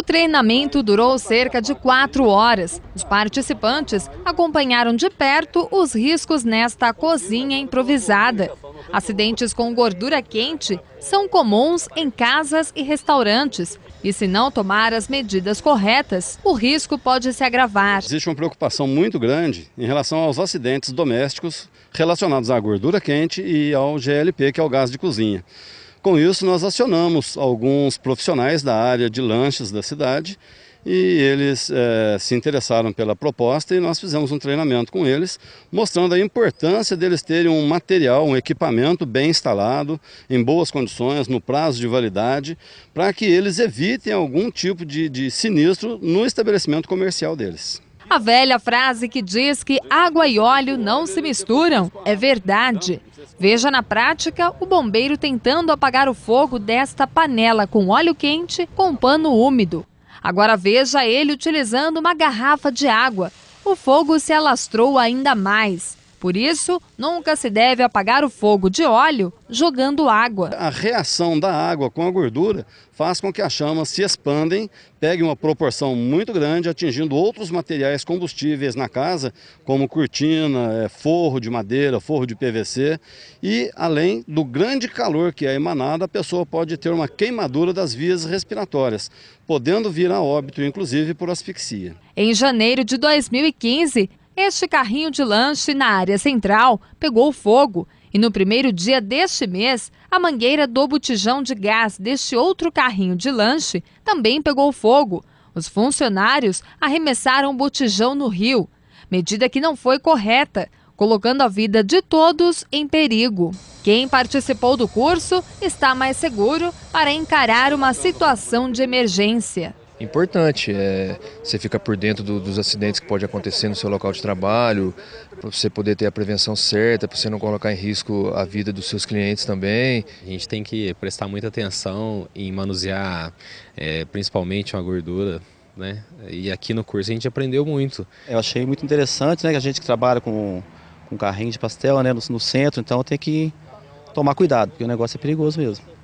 O treinamento durou cerca de quatro horas. Os participantes acompanharam de perto os riscos nesta cozinha improvisada. Acidentes com gordura quente são comuns em casas e restaurantes. E se não tomar as medidas corretas, o risco pode se agravar. Existe uma preocupação muito grande em relação aos acidentes domésticos relacionados à gordura quente e ao GLP, que é o gás de cozinha. Com isso, nós acionamos alguns profissionais da área de lanches da cidade e eles é, se interessaram pela proposta e nós fizemos um treinamento com eles, mostrando a importância deles terem um material, um equipamento bem instalado, em boas condições, no prazo de validade, para que eles evitem algum tipo de, de sinistro no estabelecimento comercial deles. A velha frase que diz que água e óleo não se misturam é verdade. Veja na prática o bombeiro tentando apagar o fogo desta panela com óleo quente com pano úmido. Agora veja ele utilizando uma garrafa de água. O fogo se alastrou ainda mais. Por isso, nunca se deve apagar o fogo de óleo jogando água. A reação da água com a gordura faz com que as chamas se expandem, peguem uma proporção muito grande, atingindo outros materiais combustíveis na casa, como cortina, é, forro de madeira, forro de PVC. E além do grande calor que é emanado, a pessoa pode ter uma queimadura das vias respiratórias, podendo vir a óbito, inclusive por asfixia. Em janeiro de 2015, este carrinho de lanche na área central pegou fogo e no primeiro dia deste mês, a mangueira do botijão de gás deste outro carrinho de lanche também pegou fogo. Os funcionários arremessaram o botijão no rio, medida que não foi correta, colocando a vida de todos em perigo. Quem participou do curso está mais seguro para encarar uma situação de emergência importante. É, você fica por dentro do, dos acidentes que pode acontecer no seu local de trabalho, para você poder ter a prevenção certa, para você não colocar em risco a vida dos seus clientes também. A gente tem que prestar muita atenção em manusear é, principalmente uma gordura né? E aqui no curso a gente aprendeu muito. Eu achei muito interessante, né? Que a gente que trabalha com, com carrinho de pastel, né? No, no centro, então tem que tomar cuidado, porque o negócio é perigoso mesmo.